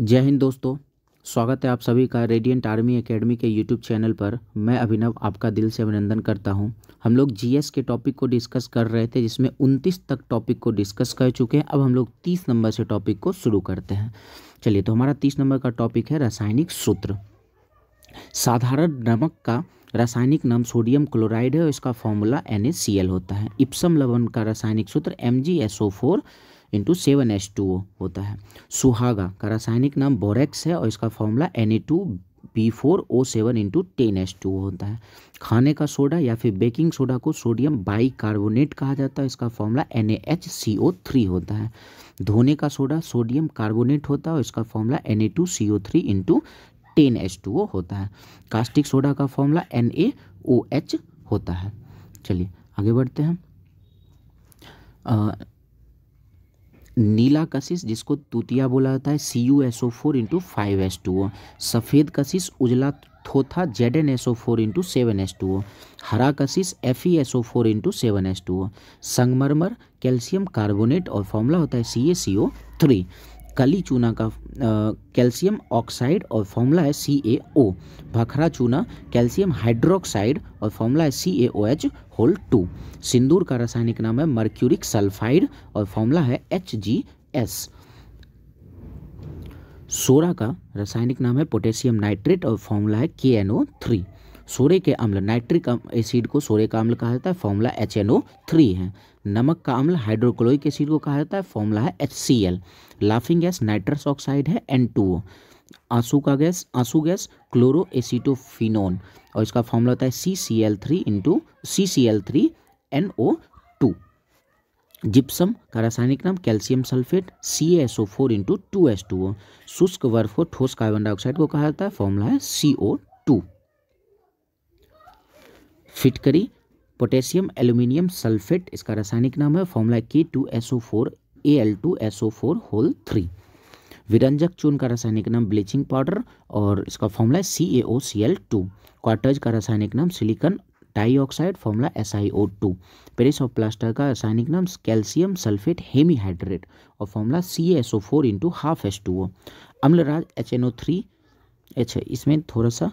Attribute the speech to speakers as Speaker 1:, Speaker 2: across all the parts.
Speaker 1: जय हिंद दोस्तों स्वागत है आप सभी का रेडियंट आर्मी एकेडमी के यूट्यूब चैनल पर मैं अभिनव आपका दिल से अभिनंदन करता हूं हम लोग जीएस के टॉपिक को डिस्कस कर रहे थे जिसमें 29 तक टॉपिक को डिस्कस कर चुके हैं अब हम लोग 30 नंबर से टॉपिक को शुरू करते हैं चलिए तो हमारा तीस नंबर का टॉपिक है रासायनिक सूत्र साधारण नमक का रासायनिक नाम सोडियम क्लोराइड है और इसका फॉर्मूला एन होता है इप्सम लवन का रासायनिक सूत्र M into seven H two O होता है सुहागा का रासायनिक नाम बोरेक्स है और इसका formula N A two B four O seven into ten H two होता है खाने का सोडा या फिर बेकिंग सोडा को सोडियम बाई कार्बोनेट कहा जाता है इसका formula N A H C O three होता है धोने का सोडा सोडियम कार्बोनेट होता है और इसका formula N A two C O three into ten H two O होता है कास्टिक सोडा का formula N A O H होता है चलिए आगे बढ़ते हैं नीला कशिश जिसको तूतिया बोला जाता है C U S O four into five S two O सफ़ेद कशिश उजला थोथा Z N S O four into seven S two O हरा कशिश F E S O four into seven S two O संगमरमर कैल्शियम कार्बोनेट और formula होता है सी ए सी ओ थ्री काली चूना का कैल्शियम ऑक्साइड और फॉर्मूला है सी ए ओ भखरा चूना कैल्शियम हाइड्रोक्साइड और फॉर्मूला है C A O H whole two सिंदूर का रासायनिक नाम है मर्क्यूरिक सल्फाइड और फॉर्मूला है एच जी एस सोरा का रासायनिक नाम है पोटेशियम नाइट्रेट और फॉर्मूला है के एन ओ थ्री सोरे के अम्ल नाइट्रिक एसिड को सोरे का अम्ल कहा जाता है formula H N O three है नमक का अम्ल हाइड्रोक्लोरिक एसिड को कहा जाता है फॉर्मूला है H C L laughing gas nitrous oxide है एन टू ओ आंसू का गैस आंसू गैस क्लोरो एसिटोफिनोन और इसका फॉर्मूला होता है C C L three into C C L three N O two gypsum का रासायनिक नाम calcium sulphate C S O four into two S two O शुष्क वर्फ और ठोस कार्बन डाइऑक्साइड को कहा जाता है फॉर्मूला है सी ओ टू फिटकरी पोटेशियम एल्यूमिनियम सल्फेट इसका रासायनिक नाम है formula K two S O four A L two S O four whole three विरंजक चून का रासायनिक नाम ब्लीचिंग पाउडर और इसका formula C A O C L two quartz का रासायनिक नाम silicon dioxide formula S I O two Paris of plaster का रासायनिक नाम कैल्शियम सल्फेट हेमीहाइड्रेट और formula C S O four into half S two O अम्लराज H N O three H इसमें थोड़ा सा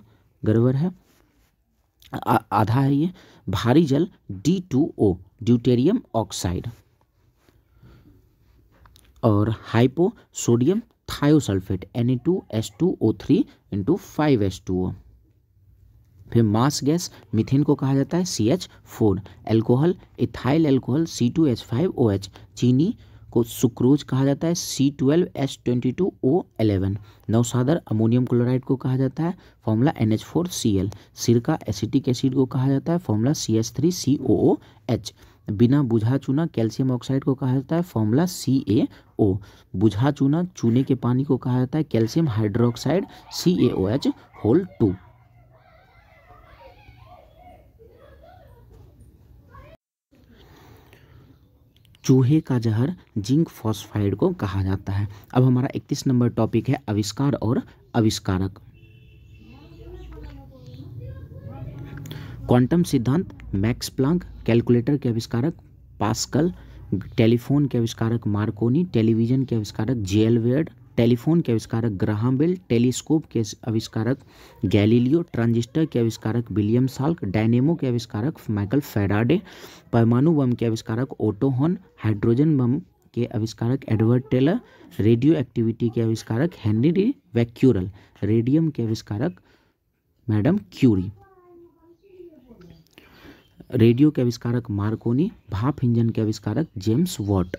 Speaker 1: गड़बड़ है आधा है ये भारी जल D two O deuterium oxide और hypo sodium thiosulphate N A two S two O three into five S two O फिर मास गैस मिथेन को कहा जाता है C H four alcohol ethyl alcohol C two H five O H चीनी को sucrose कहा जाता है C twelve H twenty two O eleven नौसादर अमोनियम क्लोराइड को कहा जाता है formula N H four C L सिरका एसिटिक एसिड को कहा जाता है formula C S three C O O H बिना बुझा चूना कैल्शियम ऑक्साइड को कहा जाता है फॉर्मूला सी ए ओ बुझा चूना चूने के पानी को कहा जाता है calcium hydroxide C A O H whole two चूहे का जहर जिंक फॉस्फाइड को कहा जाता है अब हमारा इकतीस नंबर टॉपिक है आविष्कार और आविष्कारक क्वांटम सिद्धांत मैक्स प्लांक कैलकुलेटर के आविष्कारक पास्कल टेलीफोन के आविष्कारक मार्कोनी टेलीविजन के आविष्कारक जेल वेड टेलीफोन के आविष्कारक ग्राहम बेल टेलीस्कोप के आविष्कारक गैलीलियो ट्रांजिस्टर के आविष्कारक विलियम साल्क डायनेमो के आविष्कारक माइकल फेराडे परमाणु बम के आविष्कारक ओटोहन हाइड्रोजन बम के आविष्कारक एडवर्ड टेलर रेडियो एक्टिविटी के आविष्कारक हेनरी वैक्यूरल रेडियम के आविष्कारक मैडम क्यूरी रेडियो के आविष्कारक मार्कोनी भाप इंजन के आविष्कारक जेम्स वॉट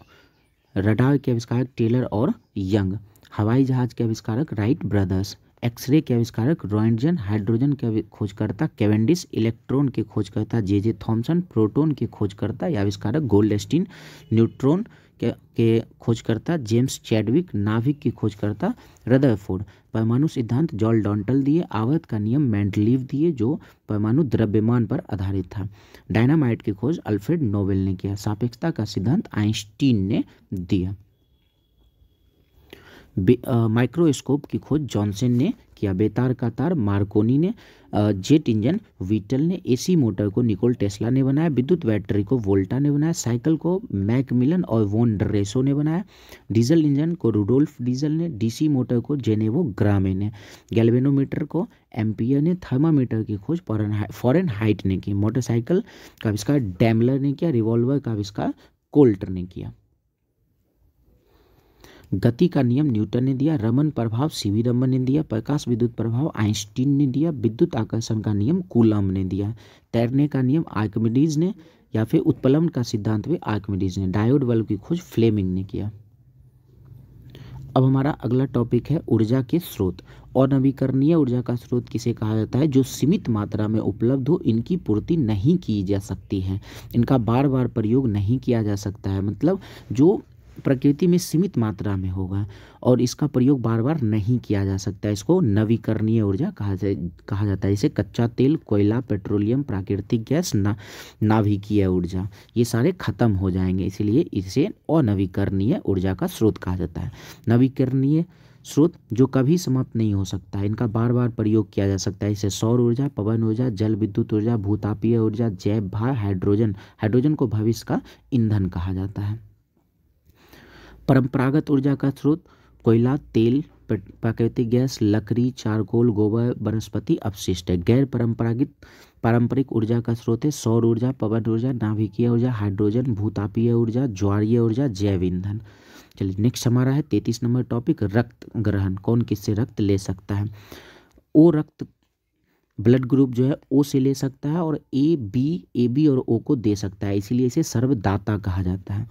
Speaker 1: रडार के आविष्कारक टेलर और यंग हवाई जहाज के आविष्कारक राइट ब्रदर्स एक्सरे के आविष्कारक रॉयजन हाइड्रोजन के खोजकर्ता कैवेंडिस इलेक्ट्रॉन के खोजकर्ता जे जे थॉम्सन प्रोटोन के खोजकर्ता या आविष्कारक गोल्डस्टीन न्यूट्रॉन के, के खोजकर्ता जेम्स चैडविक नाभिक की खोजकर्ता रदरफोर्ड परमाणु सिद्धांत जॉल डॉन्टल दिए आवर्त का नियम मैंडलीव दिए जो परमाणु द्रव्यमान पर आधारित था डायनामाइट की खोज अल्फ्रेड नोबेल ने किया सापेक्षता का सिद्धांत आइंस्टीन ने दिया माइक्रोस्कोप की खोज जॉनसन ने किया बेतार का तार मार्कोनी ने जेट इंजन विटल ने एसी मोटर को निकोल टेस्ला ने बनाया विद्युत बैटरी को वोल्टा ने बनाया साइकिल को मैकमिलन और वोन ड्रेसो ने बनाया डीजल इंजन को रूडोल्फ डीजल ने डीसी मोटर को जेनेवो ग्रामे ने गैल्वेनोमीटर को एम्पियर ने थर्मामीटर की खोज फॉरन हाइट ने की मोटरसाइकिल का आविष्कार डैमलर ने किया रिवॉल्वर का आविष्कार कोल्टर ने किया गति का नियम न्यूटन ने दिया रमन प्रभाव सीवी रमन ने दिया प्रकाश विद्युत प्रभाव आइंस्टीन ने दिया विद्युत आकर्षण का नियम कूलम ने दिया तैरने का नियम आर्कमिडीज ने या फिर उत्पलन का सिद्धांत भी आर्कमिडीज ने डायोड बल्ब की खोज फ्लेमिंग ने किया अब हमारा अगला टॉपिक है ऊर्जा के स्रोत और नवीकरणीय ऊर्जा का स्रोत किसे कहा जाता है जो सीमित मात्रा में उपलब्ध हो इनकी पूर्ति नहीं की जा सकती है इनका बार बार प्रयोग नहीं किया जा सकता है मतलब जो प्रकृति में सीमित मात्रा में होगा और इसका प्रयोग बार बार नहीं किया जा सकता इसको नवीकरणीय ऊर्जा कहा जाए कहा जाता है जैसे कच्चा तेल कोयला पेट्रोलियम प्राकृतिक गैस ना नाभिकीय ऊर्जा ये सारे खत्म हो जाएंगे इसलिए इसे अनवीकरणीय ऊर्जा का स्रोत कहा जाता है नवीकरणीय स्रोत जो कभी समाप्त नहीं हो सकता है इनका बार बार प्रयोग किया जा सकता है इसे सौर ऊर्जा पवन ऊर्जा जल विद्युत ऊर्जा भूतापीय ऊर्जा जैव भार हाइड्रोजन हाइड्रोजन को भविष्य का ईंधन कहा जाता है परंपरागत ऊर्जा का स्रोत कोयला तेल प्राकृतिक गैस लकड़ी चारकोल गोबर वनस्पति अपशिष्ट है गैर परंपरागत पारंपरिक ऊर्जा का स्रोत है सौर ऊर्जा पवन ऊर्जा नाभिकीय ऊर्जा हाइड्रोजन भूतापीय ऊर्जा ज्वारीय ऊर्जा जैव ईंधन चलिए नेक्स्ट हमारा है तैतीस नंबर टॉपिक रक्त ग्रहण कौन किससे रक्त ले सकता है ओ रक्त ब्लड ग्रुप जो है ओ से ले सकता है और ए बी ए बी और ओ को दे सकता है इसीलिए इसे सर्वदाता कहा जाता है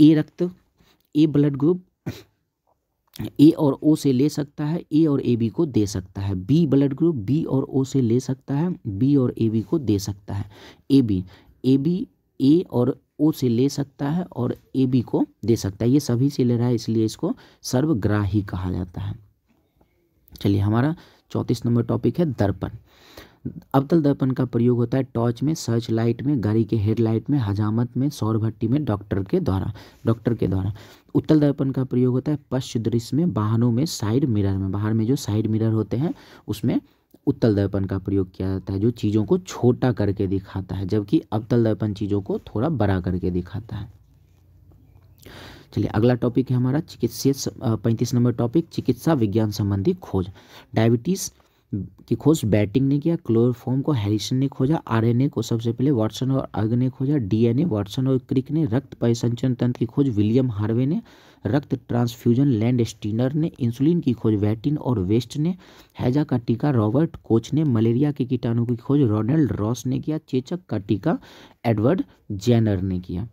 Speaker 1: ए रक्त ए ब्लड ग्रुप ए और ओ से ले सकता है ए और ए बी को दे सकता है बी ब्लड ग्रुप बी और ओ से ले सकता है बी और ए बी को दे सकता है ए बी ए बी ए और ओ से ले सकता है और ए बी को दे सकता है ये सभी से ले रहा है इसलिए इसको सर्वग्राही कहा जाता है चलिए हमारा चौंतीस नंबर टॉपिक है दर्पण अवतल दर्पण का प्रयोग होता है टॉर्च में सर्च लाइट में गाड़ी के हेडलाइट में हजामत में सौर भट्टी में डॉक्टर के द्वारा डॉक्टर के द्वारा उत्तल दर्पण का प्रयोग होता है पश्च दृश्य में वाहनों में साइड मिरर में बाहर में जो साइड मिरर होते हैं उसमें उत्तल दर्पण का प्रयोग किया जाता है जो चीज़ों को छोटा करके दिखाता है जबकि अवतल दर्पण चीज़ों को थोड़ा बड़ा करके दिखाता है चलिए अगला टॉपिक है हमारा चिकित्सीय पैंतीस नंबर टॉपिक चिकित्सा विज्ञान संबंधी खोज डायबिटीज़ की खोज बैटिंग ने किया क्लोरोफॉर्म को हैरिसन ने खोजा आरएनए को सबसे पहले वाटसन और अर्ग ने खोजा डीएनए वाटसन और क्रिक ने रक्त परिसंचरण तंत्र की खोज विलियम हार्वे ने रक्त ट्रांसफ्यूजन लैंड स्टीनर ने इंसुलिन की खोज वैटिन और वेस्ट ने हैजा का टीका रॉबर्ट कोच ने मलेरिया के कीटाणु की खोज रोनल्ड रॉस ने किया चेचक का टीका एडवर्ड जेनर ने किया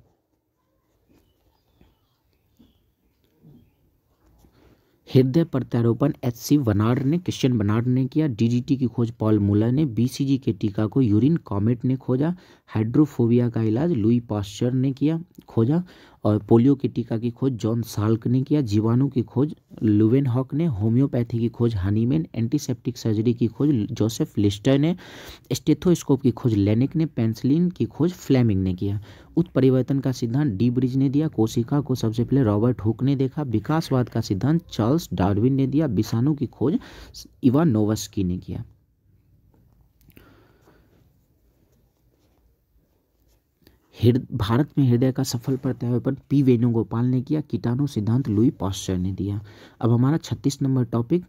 Speaker 1: हृदय प्रत्यारोपण एच सी वनाड ने क्रिश्चियन वनाड ने किया डीडीटी की खोज पॉल मुलर ने बीसीजी के टीका को यूरिन कॉमेट ने खोजा हाइड्रोफोबिया का इलाज लुई पास्चर ने किया खोजा और पोलियो के टीका की खोज जॉन साल्क ने किया जीवाणु की खोज लुवेन हॉक ने होम्योपैथी की खोज हनीमेन एंटीसेप्टिक सर्जरी की खोज जोसेफ लिस्टर ने स्टेथोस्कोप की खोज लेनिक ने पेंसिलिन की खोज फ्लेमिंग ने किया उत्परिवर्तन का सिद्धांत डी ब्रिज ने दिया कोशिका को सबसे पहले रॉबर्ट हुक ने देखा विकासवाद का सिद्धांत चार्ल्स डार्विन ने दिया विषाणु की खोज इवान नोवस्की ने किया भारत में हृदय का सफल प्रत्यारोपण पी वेणुगोपाल ने किया कीटाणु सिद्धांत लुई पॉस्टर ने दिया अब हमारा छत्तीस नंबर टॉपिक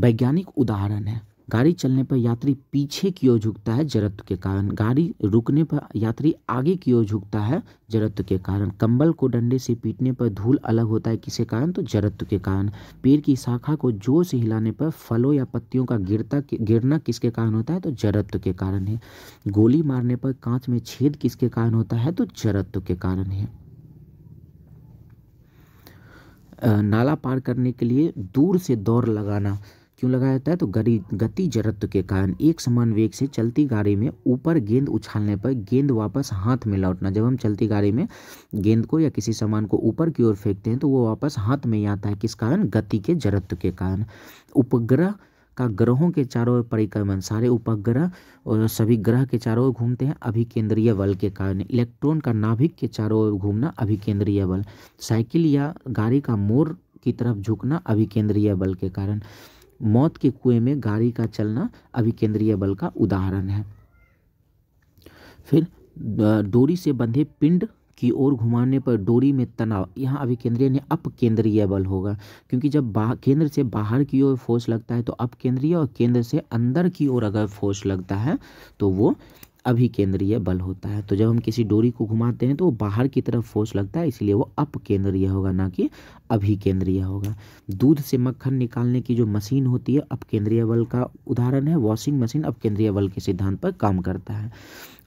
Speaker 1: वैज्ञानिक उदाहरण है गाड़ी चलने पर यात्री पीछे की ओर झुकता है जड़त्व के कारण गाड़ी रुकने पर यात्री आगे की ओर झुकता है जड़त्व के कारण कंबल को डंडे से पीटने पर धूल अलग होता है किसके कारण तो जड़त्व के कारण पेड़ की शाखा को जोर से हिलाने पर फलों या पत्तियों का गिरता गिरना किसके कारण होता है तो जड़त्व के कारण है गोली मारने पर कांच में छेद किसके कारण होता है तो जड़त्व के कारण है नाला पार करने के लिए दूर से दौड़ लगाना क्यों लगाया जाता है तो गरी गति जड़त्व के कारण एक समान वेग से चलती गाड़ी में ऊपर गेंद उछालने पर गेंद वापस हाथ में लौटना जब हम चलती गाड़ी में गेंद को या किसी सामान को ऊपर की ओर फेंकते हैं तो वो वापस हाथ में ही आता है किस कारण गति के जड़त्व के कारण उपग्रह का ग्रहों के चारों ओर परिक्रमण सारे उपग्रह और सभी ग्रह के चारों ओर घूमते हैं अभिकेंद्रीय बल के कारण इलेक्ट्रॉन का नाभिक के चारों ओर घूमना अभिकेंद्रीय बल साइकिल या गाड़ी का मोर की तरफ झुकना अभिकेंद्रीय बल के कारण मौत के कुएं में गाड़ी का चलना अभी केंद्रीय बल का उदाहरण है फिर डोरी से बंधे पिंड की ओर घुमाने पर डोरी में तनाव यहाँ केंद्रीय ने अप केंद्रीय बल होगा क्योंकि जब केंद्र से बाहर की ओर फोर्स लगता है तो अप केंद्रीय और केंद्र से अंदर की ओर अगर फोर्स लगता है तो वो अभिकेंद्रीय बल होता है तो जब हम किसी डोरी को घुमाते हैं तो वो बाहर की तरफ फोर्स लगता है इसलिए वो अपकेंद्रीय होगा ना कि अभिकेंद्रीय होगा दूध से मक्खन निकालने की जो मशीन होती है अपकेंद्रीय बल का उदाहरण है वॉशिंग मशीन अपकेंद्रीय बल के सिद्धांत पर काम करता है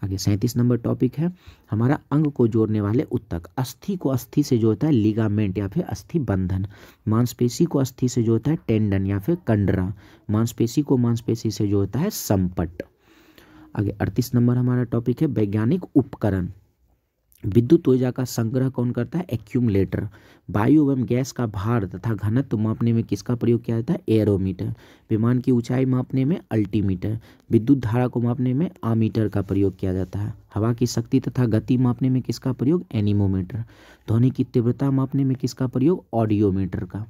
Speaker 1: आगे सैंतीस नंबर टॉपिक है हमारा अंग को जोड़ने वाले उत्तक अस्थि को अस्थि से जोड़ता है लिगामेंट या फिर अस्थि बंधन मांसपेशी को अस्थि से जोड़ता है टेंडन या फिर कंडरा मांसपेशी को मांसपेशी से जोड़ता है संपट आगे अड़तीस नंबर हमारा टॉपिक है वैज्ञानिक उपकरण विद्युत ऊर्जा का संग्रह कौन करता है एक्यूमलेटर वायु एवं गैस का भार तथा घनत्व मापने में किसका प्रयोग किया जाता है एरोमीटर विमान की ऊंचाई मापने में अल्टीमीटर विद्युत धारा को मापने में आमीटर का प्रयोग किया जाता है हवा की शक्ति तथा गति मापने में किसका प्रयोग एनिमोमीटर ध्वनि की तीव्रता मापने में किसका प्रयोग ऑडियोमीटर का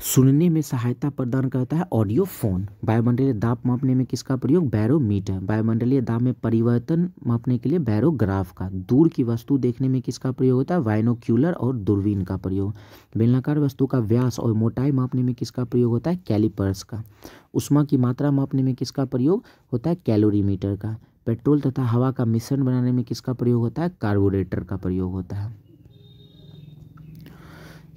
Speaker 1: सुनने में सहायता प्रदान करता है ऑडियो फोन वायुमंडलीय दाब मापने में किसका प्रयोग बैरोमीटर वायुमंडलीय दाब में परिवर्तन मापने के लिए बैरोग्राफ का दूर की वस्तु देखने में किसका प्रयोग होता है वाइनोक्यूलर और दूरबीन का प्रयोग बेलनाकार वस्तु का व्यास और मोटाई मापने में किसका प्रयोग होता है कैलिपर्स का उष्मा की मात्रा मापने में किसका प्रयोग होता है कैलोरीमीटर का पेट्रोल तथा हवा का मिश्रण बनाने में किसका प्रयोग होता है कार्बोरेटर का प्रयोग होता है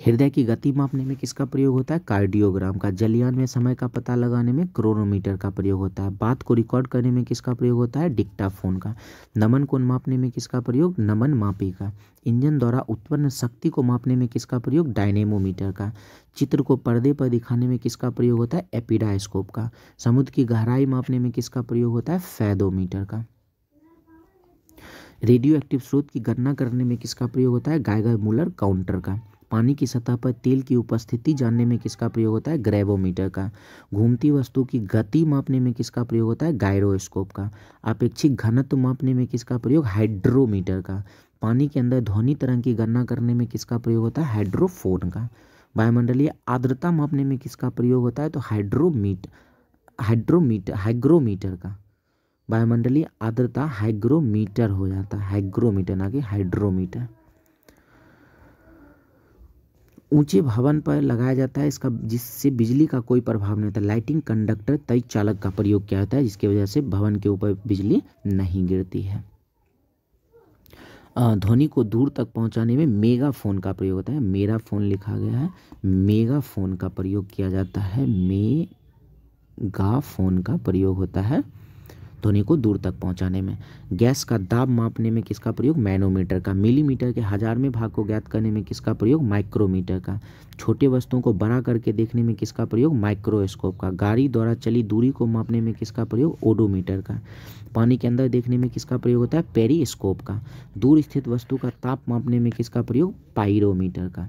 Speaker 1: हृदय की गति मापने में किसका प्रयोग होता है कार्डियोग्राम का जलियान में समय का पता लगाने में क्रोनोमीटर का प्रयोग होता है बात को रिकॉर्ड करने में किसका प्रयोग होता है डिक्टाफोन का नमन को मापने में किसका प्रयोग नमन मापी का इंजन द्वारा उत्पन्न शक्ति को मापने में किसका प्रयोग डायनेमोमीटर का चित्र को पर्दे पर दिखाने में किसका प्रयोग होता है एपिडास्कोप का समुद्र की गहराई मापने में किसका प्रयोग होता है फैदोमीटर का रेडियो एक्टिव स्रोत की गणना करने में किसका प्रयोग होता है गायगर मूलर काउंटर का पानी की सतह पर तेल की उपस्थिति जानने में किसका प्रयोग होता है ग्रेवोमीटर का घूमती वस्तु की गति मापने में किसका प्रयोग होता है गायरोस्कोप का अपेक्षिक घनत्व मापने में किसका प्रयोग हाइड्रोमीटर का पानी के अंदर ध्वनि तरंग की गणना करने में किसका प्रयोग होता है हाइड्रोफोन का वायुमंडलीय आर्द्रता मापने में किसका प्रयोग होता है तो हाइड्रोमीट हाइड्रोमीटर हाइग्रोमीटर का वायुमंडलीय आर्द्रता हाइग्रोमीटर हो जाता है हाइग्रोमीटर ना कि हाइड्रोमीटर ऊंचे भवन पर लगाया जाता है इसका जिससे बिजली का कोई प्रभाव नहीं होता लाइटिंग कंडक्टर तय चालक का प्रयोग किया जाता है जिसकी वजह से भवन के ऊपर बिजली नहीं गिरती है ध्वनि को दूर तक पहुंचाने में मेगा फ़ोन का प्रयोग होता है मेरा फ़ोन लिखा गया है मेगा फ़ोन का प्रयोग किया जाता है मे गा फ़ोन का प्रयोग होता है ध्वनि को दूर तक पहुंचाने में गैस का दाब मापने में किसका प्रयोग मैनोमीटर का मिलीमीटर के हजार में भाग को ज्ञात करने में किसका प्रयोग माइक्रोमीटर का छोटे वस्तुओं को बड़ा करके देखने में किसका प्रयोग माइक्रोस्कोप का गाड़ी द्वारा चली दूरी को मापने में किसका प्रयोग ओडोमीटर का पानी के अंदर देखने में किसका प्रयोग होता है पेरीस्कोप का दूर स्थित वस्तु का ताप मापने में किसका प्रयोग पाइरोमीटर का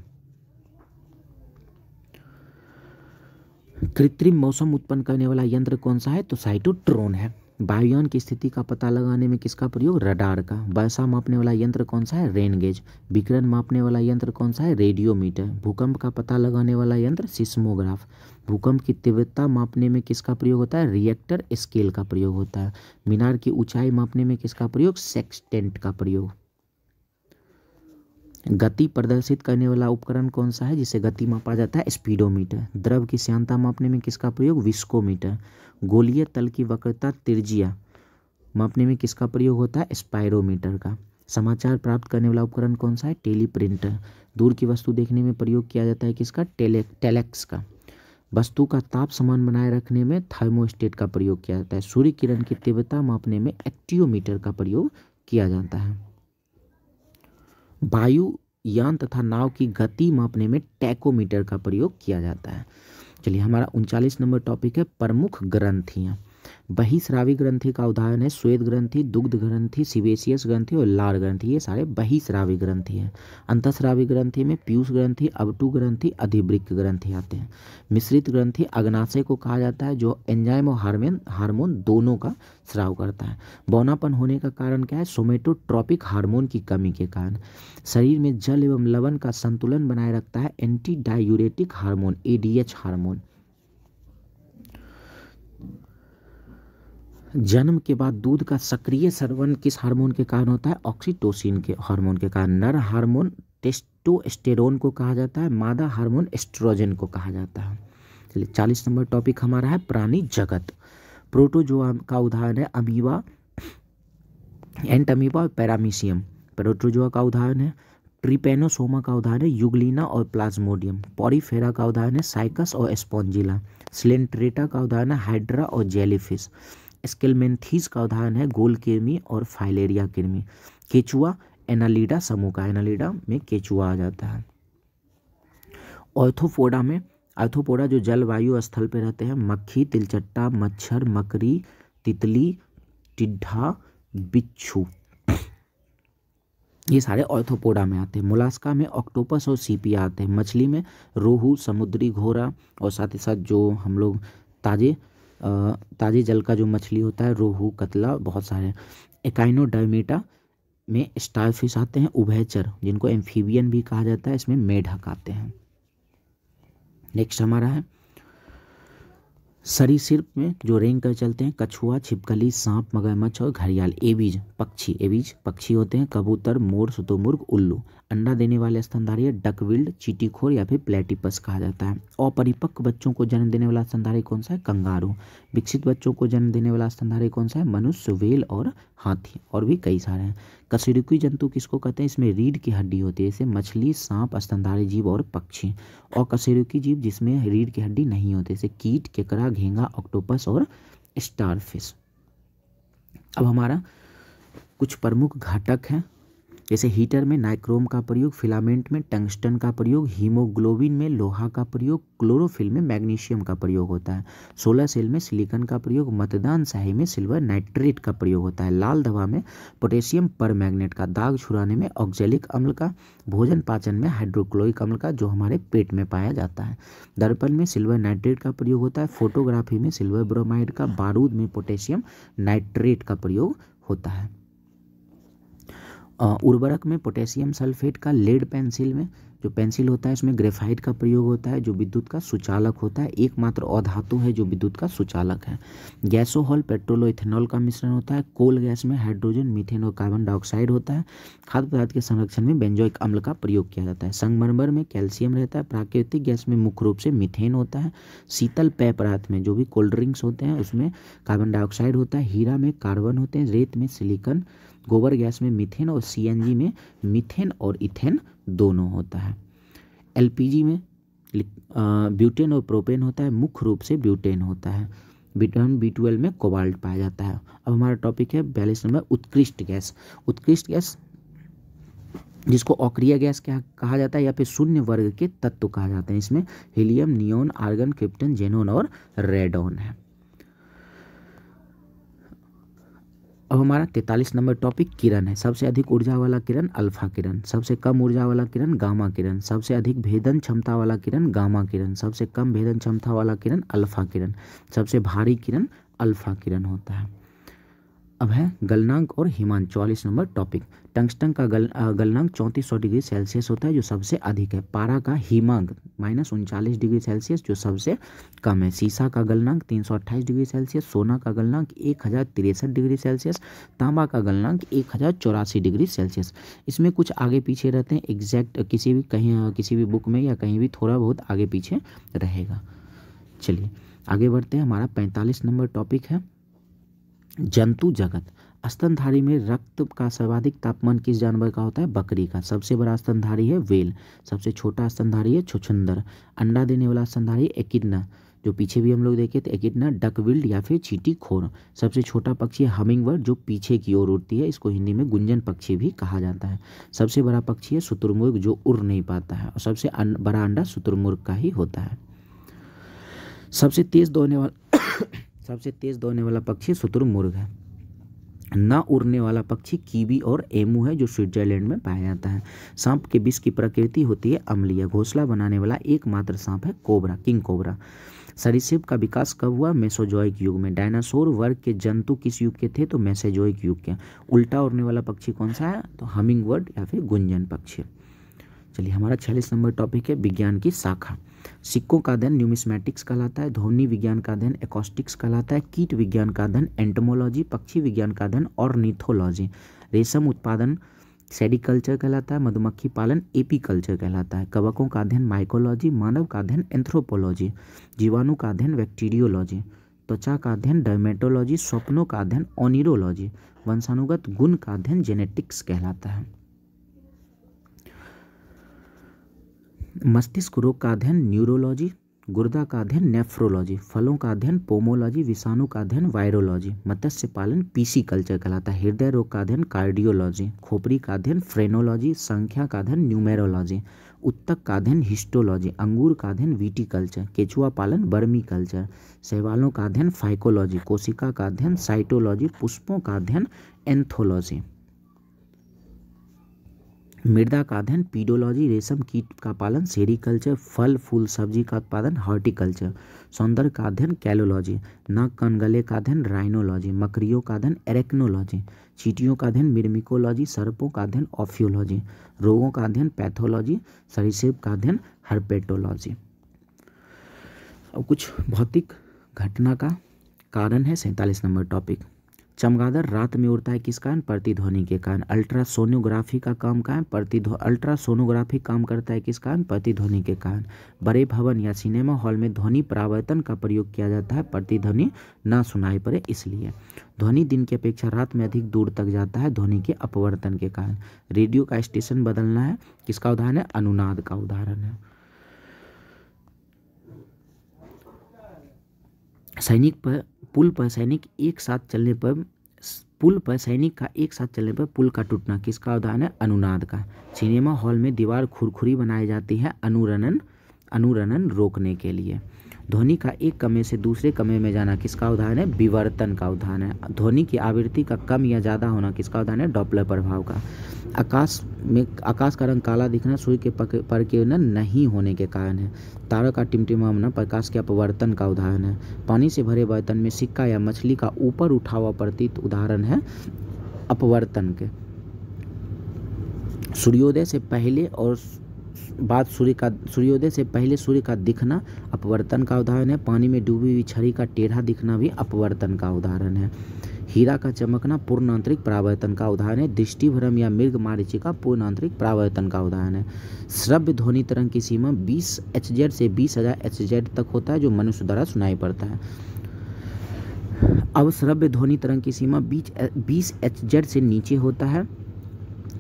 Speaker 1: कृत्रिम मौसम उत्पन्न करने वाला यंत्र कौन सा है तो साइटोट्रोन है वायुयान की स्थिति का पता लगाने में किसका प्रयोग रडार का वर्षा मापने वाला यंत्र कौन सा है रेनगेज विकरण विकिरण मापने वाला यंत्र कौन सा है रेडियोमीटर भूकंप का पता लगाने वाला यंत्र सिस्मोग्राफ भूकंप की तीव्रता मापने में किसका प्रयोग होता है रिएक्टर स्केल का प्रयोग होता है मीनार की ऊंचाई मापने में किसका प्रयोग सेक्सटेंट का प्रयोग गति प्रदर्शित करने वाला उपकरण कौन सा है जिसे गति मापा जाता है स्पीडोमीटर द्रव की श्यांता मापने में किसका प्रयोग विस्कोमीटर गोलीय तल की वक्रता तिरजिया मापने में किसका प्रयोग होता है स्पायरोमीटर का समाचार प्राप्त करने वाला उपकरण कौन सा है टेलीप्रिंटर दूर की वस्तु देखने में प्रयोग किया जाता है किसका टेले टेलेक्स का वस्तु का ताप समान बनाए रखने में थर्मोस्टेट का प्रयोग किया जाता है सूर्य किरण की तीव्रता मापने में एक्टियोमीटर का प्रयोग किया जाता है वायु यान तथा नाव की गति मापने में टैकोमीटर का प्रयोग किया जाता है चलिए हमारा उनचालीस नंबर टॉपिक है प्रमुख ग्रंथियाँ बहिश्रावी ग्रंथि का उदाहरण है श्वेत ग्रंथि दुग्ध ग्रंथि सिवेशियस ग्रंथि और लार ग्रंथि ये सारे बहिश्रावी ग्रंथि हैं अंतश्रावी ग्रंथि में पीयूष ग्रंथि अबटू ग्रंथि अधिवृक्क ग्रंथि आते हैं मिश्रित ग्रंथि अग्नाशय को कहा जाता है जो एंजाइम और हार्मेन हार्मोन दोनों का स्राव करता है बौनापन होने का कारण क्या है सोमेटोट्रॉपिक हार्मोन की कमी के कारण शरीर में जल एवं लवण का संतुलन बनाए रखता है anti diuretic hormone ADH hormone जन्म के बाद दूध का सक्रिय सर्वन किस हार्मोन के कारण होता है ऑक्सीटोसिन के हार्मोन के कारण नर हार्मोन टेस्टोस्टेरोन को कहा जाता है मादा हार्मोन एस्ट्रोजन को कहा जाता है चलिए चालीस नंबर टॉपिक हमारा है प्राणी जगत प्रोटोजोआ का उदाहरण है अमीबा एंट अमीबा और पैरामीशियम प्रोटोजोआ का उदाहरण है ट्रिपेनोसोमा का उदाहरण है युगलिना और प्लाज्मोडियम पॉरीफेरा का उदाहरण है साइकस और स्पॉन्जिला स्लेंट्रेटा का उदाहरण है हाइड्रा और जेलीफिश स्केलमेंथीज का उदाहरण है गोल किरमी और फाइलेरिया किरमी केचुआ एनालीडा समूह का एनालीडा में केचुआ आ जाता है ऑर्थोपोडा में ऑर्थोपोडा जो जलवायु स्थल पर रहते हैं मक्खी तिलचट्टा मच्छर मकरी तितली टिड्ढा बिच्छू ये सारे ऑर्थोपोडा में आते हैं मोलास्का में ऑक्टोपस और सीपिया आते हैं मछली में रोहू समुद्री घोरा और साथ ही साथ जो हम लोग ताजे ताज़े जल का जो मछली होता है रोहू कतला बहुत सारे डायमेटा में स्टार फिश आते हैं उभयचर जिनको एम्फीबियन भी कहा जाता है इसमें मेढक आते हैं नेक्स्ट हमारा है सरीसृप में जो रेंग कर चलते हैं कछुआ छिपकली सांप मगरमच्छ और घड़ियाल एवीज पक्षी एवीज पक्षी होते हैं कबूतर मोर सुतुमुर्ग उल्लू अंडा देने वाले स्तनधारी डकविल्ड चीटीखोर या फिर प्लेटिपस कहा जाता है अपरिपक्व बच्चों को जन्म देने वाला स्तनधारी कौन सा है कंगारू विकसित बच्चों को जन्म देने वाला स्तनधारी कौन सा है मनुष्य वेल और हाथी और भी कई सारे हैं कशेरुकी जंतु किसको कहते हैं इसमें रीढ़ की हड्डी होती है जैसे मछली सांप स्तनधारी जीव और पक्षी और कशेरुकी जीव जिसमें रीढ़ की हड्डी नहीं होती जैसे कीट केकड़ा घेंगा ऑक्टोपस और स्टारफिश अब हमारा कुछ प्रमुख घटक हैं जैसे हीटर में नाइक्रोम का प्रयोग फिलामेंट में टंगस्टन का प्रयोग हीमोग्लोबिन में लोहा का प्रयोग क्लोरोफिल में मैग्नीशियम का प्रयोग होता है सोलर सेल में सिलिकन का प्रयोग मतदान शाही में सिल्वर नाइट्रेट का प्रयोग होता है लाल दवा में पोटेशियम पर मैग्नेट का दाग छुड़ाने में ऑक्जेलिक अम्ल का भोजन पाचन में हाइड्रोक्लोरिक अम्ल का जो हमारे पेट में पाया जाता है दर्पण में सिल्वर नाइट्रेट का प्रयोग होता है फोटोग्राफी में सिल्वर ब्रोमाइड का बारूद में पोटेशियम नाइट्रेट का प्रयोग होता है उर्वरक में पोटेशियम सल्फेट का लेड पेंसिल में जो पेंसिल होता है इसमें ग्रेफाइट का प्रयोग होता है जो विद्युत का सुचालक होता है एकमात्र अधातु है जो विद्युत का सुचालक है गैसोहॉल पेट्रोल और इथेनॉल का मिश्रण होता है कोल गैस में हाइड्रोजन मीथेन और कार्बन डाइऑक्साइड होता है खाद्य पदार्थ के संरक्षण में बेंजोइक अम्ल का प्रयोग किया जाता है संगमरमर में कैल्शियम रहता है प्राकृतिक गैस में मुख्य रूप से मिथेन होता है शीतल पेय पदार्थ में जो भी कोल्ड ड्रिंक्स होते हैं उसमें कार्बन डाइऑक्साइड होता है हीरा में कार्बन होते हैं रेत में सिलिकन गोबर गैस में मीथेन और सीएनजी में मीथेन और इथेन दोनों होता है एलपीजी में ब्यूटेन और प्रोपेन होता है मुख्य रूप से ब्यूटेन होता है विटामिन बी ट्वेल्व में कोबाल्ट पाया जाता है अब हमारा टॉपिक है बयालीस नंबर उत्कृष्ट गैस उत्कृष्ट गैस जिसको ऑक्रिया गैस क्या कहा जाता है या फिर शून्य वर्ग के तत्व कहा जाता है इसमें helium neon argon krypton xenon और रेडोन है अब हमारा तैंतालीस नंबर टॉपिक किरण है सबसे अधिक ऊर्जा वाला किरण अल्फा किरण सबसे कम ऊर्जा वाला किरण गामा किरण सबसे अधिक भेदन क्षमता वाला किरण गामा किरण सबसे कम भेदन क्षमता वाला किरण अल्फा किरण सबसे भारी किरण अल्फा किरण होता है अब है गलनांक और हिमांक चौवालीस नंबर टॉपिक टंगस्टन का गल गलनांक चौंतीस सौ डिग्री सेल्सियस होता है जो सबसे अधिक है पारा का हिमांक माइनस उनचालीस डिग्री सेल्सियस जो सबसे कम है सीसा का गलनांक तीन सौ अट्ठाईस डिग्री सेल्सियस सोना का गलनांक एक हज़ार तिरसठ डिग्री सेल्सियस तांबा का गलनांक एक हज़ार चौरासी डिग्री सेल्सियस इसमें कुछ आगे पीछे रहते हैं एग्जैक्ट किसी भी कहीं किसी भी बुक में या कहीं भी थोड़ा बहुत आगे पीछे रहेगा चलिए आगे बढ़ते हैं हमारा पैंतालीस नंबर टॉपिक है जंतु जगत स्तनधारी में रक्त का सर्वाधिक तापमान किस जानवर का होता है बकरी का सबसे बड़ा स्तनधारी है वेल सबसे छोटा स्तनधारी है छुछुंदर अंडा देने वाला स्तनधारी है एकिडना जो पीछे भी हम लोग देखे तो एकिडना डकविल्ड या फिर चीटी खोर सबसे छोटा पक्षी है वर्ड जो पीछे की ओर उड़ती है इसको हिंदी में गुंजन पक्षी भी कहा जाता है सबसे बड़ा पक्षी है शुतुरमुर्ग जो उड़ नहीं पाता है और सबसे बड़ा अंडा शुतुरमुर्ग का ही होता है सबसे तेज दौड़ने वाला सबसे तेज़ दौड़ने वाला पक्षी शुतुरमुर्ग है न उड़ने वाला पक्षी कीवी और एमू है जो स्विट्जरलैंड में पाया जाता है सांप के विष की प्रकृति होती है अम्लीय घोसला बनाने वाला एकमात्र सांप है कोबरा किंग कोबरा सरिसेप का विकास कब हुआ मेसोजोइक युग में डायनासोर वर्ग के जंतु किस युग के थे तो मेसोजोइक युग के उल्टा उड़ने वाला पक्षी कौन सा है तो हमिंग या फिर गुंजन पक्षी चलिए हमारा छियालीस नंबर टॉपिक है विज्ञान की शाखा सिक्कों का अध्ययन न्यूमिस्मेटिक्स कहलाता है ध्वनि विज्ञान का अध्ययन एकॉस्टिक्स कहलाता है कीट विज्ञान का अध्ययन एंटमोलॉजी पक्षी विज्ञान का अध्ययन और निथोलॉजी रेशम उत्पादन सेडिकल्चर कहलाता है मधुमक्खी पालन एपी कल्चर कहलाता है कवकों का अध्ययन माइकोलॉजी मानव का अध्ययन एंथ्रोपोलॉजी जीवाणु का अध्ययन बैक्टीरियोलॉजी त्वचा का अध्ययन डर्मेटोलॉजी स्वप्नों का अध्ययन ओनिरोलॉजी वंशानुगत गुण का अध्ययन जेनेटिक्स कहलाता है मस्तिष्क रोग का अध्ययन न्यूरोलॉजी गुर्दा का अध्ययन नेफ्रोलॉजी फलों का अध्ययन पोमोलॉजी विषाणु का अध्ययन वायरोलॉजी मत्स्य पालन पीसी कल्चर कहलाता है हृदय रोग का अध्ययन कार्डियोलॉजी खोपड़ी का अध्ययन फ्रेनोलॉजी संख्या का अध्ययन न्यूमेरोलॉजी उत्तक का अध्ययन हिस्टोलॉजी अंगूर का अध्ययन वीटी कल्चर केचुआ पालन बर्मी कल्चर शैवालों का अध्ययन फाइकोलॉजी कोशिका का अध्ययन साइटोलॉजी पुष्पों का अध्ययन एंथोलॉजी मृदा का अध्ययन पीडोलॉजी रेशम कीट का पालन सेरिकल्चर फल फूल सब्जी का उत्पादन हॉर्टिकल्चर सौंदर्य का अध्ययन कैलोलॉजी नाक कनगले का अध्ययन राइनोलॉजी मकरियों का अध्ययन एरेक्नोलॉजी चीटियों का अध्ययन मिर्मिकोलॉजी सर्पों का अध्ययन ऑफियोलॉजी रोगों का अध्ययन पैथोलॉजी सरीसेप का अध्ययन हर्पेटोलॉजी और कुछ भौतिक घटना का कारण है सैंतालीस नंबर टॉपिक चमगादड़ रात में उड़ता है किस कारण प्रतिध्वनि के कारण अल्ट्रासोनोग्राफी का काम का है प्रतिध्व अल्ट्रासोनोग्राफी काम करता है किस कारण प्रतिध्वनि के कारण बड़े भवन या सिनेमा हॉल में ध्वनि परावर्तन का प्रयोग किया जाता है प्रतिध्वनि ना सुनाई पड़े इसलिए ध्वनि दिन की अपेक्षा रात में अधिक दूर तक जाता है ध्वनि के अपवर्तन के कारण रेडियो का स्टेशन बदलना है किसका उदाहरण है अनुनाद का उदाहरण है सैनिक पर पुल पर सैनिक एक साथ चलने पर पुल पर सैनिक का एक साथ चलने पर पुल का टूटना किसका उदाहरण है अनुनाद का सिनेमा हॉल में दीवार खुरखुरी बनाई जाती है अनुरनन अनुरनन रोकने के लिए ध्वनि का एक कमे से दूसरे कमे में जाना किसका उदाहरण है विवर्तन का उदाहरण है ध्वनि की आवृत्ति का कम या ज़्यादा होना किसका उदाहरण है डॉपलर प्रभाव का आकाश में आकाश का रंग काला दिखना सूर्य के पक, पर के न नहीं होने के कारण है तारों का टिमटिमाना प्रकाश के अपवर्तन का उदाहरण है पानी से भरे बर्तन में सिक्का या मछली का ऊपर उठा हुआ प्रतीत उदाहरण है अपवर्तन के सूर्योदय से पहले और बाद सूर्य का सूर्योदय से पहले सूर्य का दिखना अपवर्तन का उदाहरण है पानी में डूबी हुई छड़ी का टेढ़ा दिखना भी अपवर्तन का उदाहरण है हीरा का चमकना पूर्ण आंतरिक प्रावर्तन का उदाहरण है दृष्टिभ्रम या मृग मारिची का पूर्ण आंतरिक प्रावर्तन का उदाहरण है श्रव्य ध्वनि तरंग की सीमा 20 एच से बीस हजार एच तक होता है जो मनुष्य द्वारा सुनाई पड़ता है अब श्रव्य ध्वनि तरंग की सीमा बीच बीस एच से नीचे होता है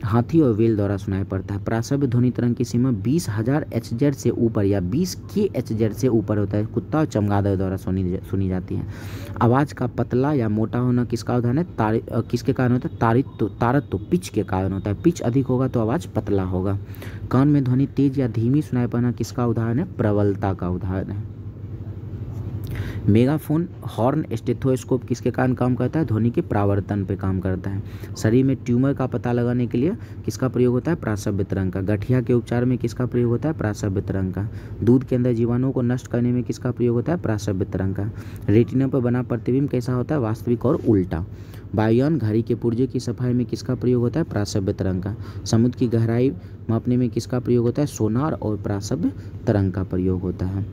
Speaker 1: हाथी और वेल द्वारा सुनाई पड़ता है प्रासव्य ध्वनि तरंग की सीमा बीस हजार एच से ऊपर या बीस के एच से ऊपर होता है कुत्ता और चमगादड़ द्वारा सुनी सुनी जाती है आवाज़ का पतला या मोटा होना किसका उदाहरण है किसके कारण होता है तारित्व तारत्व पिच के कारण होता है पिच अधिक होगा तो आवाज़ पतला होगा कान में ध्वनि तेज या धीमी सुनाई पड़ना किसका उदाहरण है प्रबलता का उदाहरण है मेगाफोन हॉर्न स्टेथोस्कोप किसके कारण काम करता है ध्वनि के प्रावर्तन पे काम करता है शरीर में ट्यूमर का पता लगाने के लिए किसका प्रयोग होता है प्रासव वितरण का गठिया के उपचार में किसका प्रयोग होता है प्रासव वितरण का दूध के अंदर जीवाणुओं को नष्ट करने में किसका प्रयोग होता है प्रासव वितरण का रेटिना पर बना प्रतिबिंब कैसा होता है वास्तविक और उल्टा बायोन घड़ी के पुर्जे की सफाई में किसका प्रयोग होता है प्रासव्य तरंग का समुद्र की गहराई मापने में किसका प्रयोग होता है सोनार और प्रासव्य तरंग का प्रयोग होता है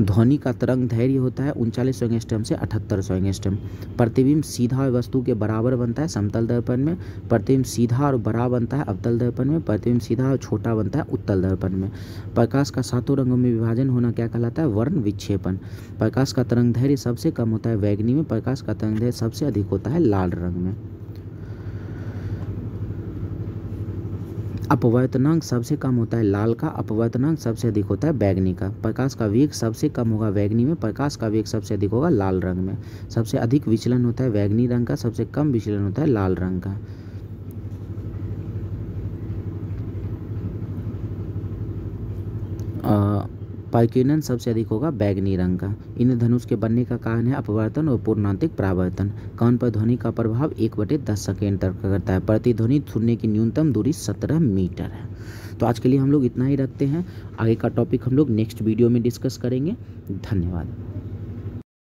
Speaker 1: ध्वनि का तरंग धैर्य होता है उनचालीस सौ एंगस्टम से अठहत्तर सौ एंगस्टम प्रतिबिंब सीधा वस्तु के बराबर बनता है समतल दर्पण में प्रतिबिंब सीधा और बड़ा बनता है अवतल दर्पण में प्रतिबिंब सीधा और छोटा बनता है उत्तल दर्पण में प्रकाश का सातों रंगों में विभाजन होना क्या कहलाता है वर्ण विक्षेपण प्रकाश का तरंग धैर्य सबसे कम होता है वैग्नि में प्रकाश का तरंग धैर्य सबसे अधिक होता है लाल रंग में अपवर्तनांक सबसे कम होता है लाल का अपवर्तनांक सबसे अधिक होता है बैगनी का प्रकाश का वेग सबसे कम होगा बैगनी में प्रकाश का वेग सबसे अधिक होगा लाल रंग में सबसे अधिक विचलन होता है बैगनी रंग का सबसे कम विचलन होता है लाल रंग का पर्क्यूनन सबसे अधिक होगा बैगनी रंग का इन धनुष के बनने का कारण है अपवर्तन और पूर्णांतिक प्रावर्तन कान पर ध्वनि का प्रभाव एक बटे दस सेकेंड तक करता है प्रतिध्वनि सुनने की न्यूनतम दूरी सत्रह मीटर है तो आज के लिए हम लोग इतना ही रखते हैं आगे का टॉपिक हम लोग नेक्स्ट वीडियो में डिस्कस करेंगे धन्यवाद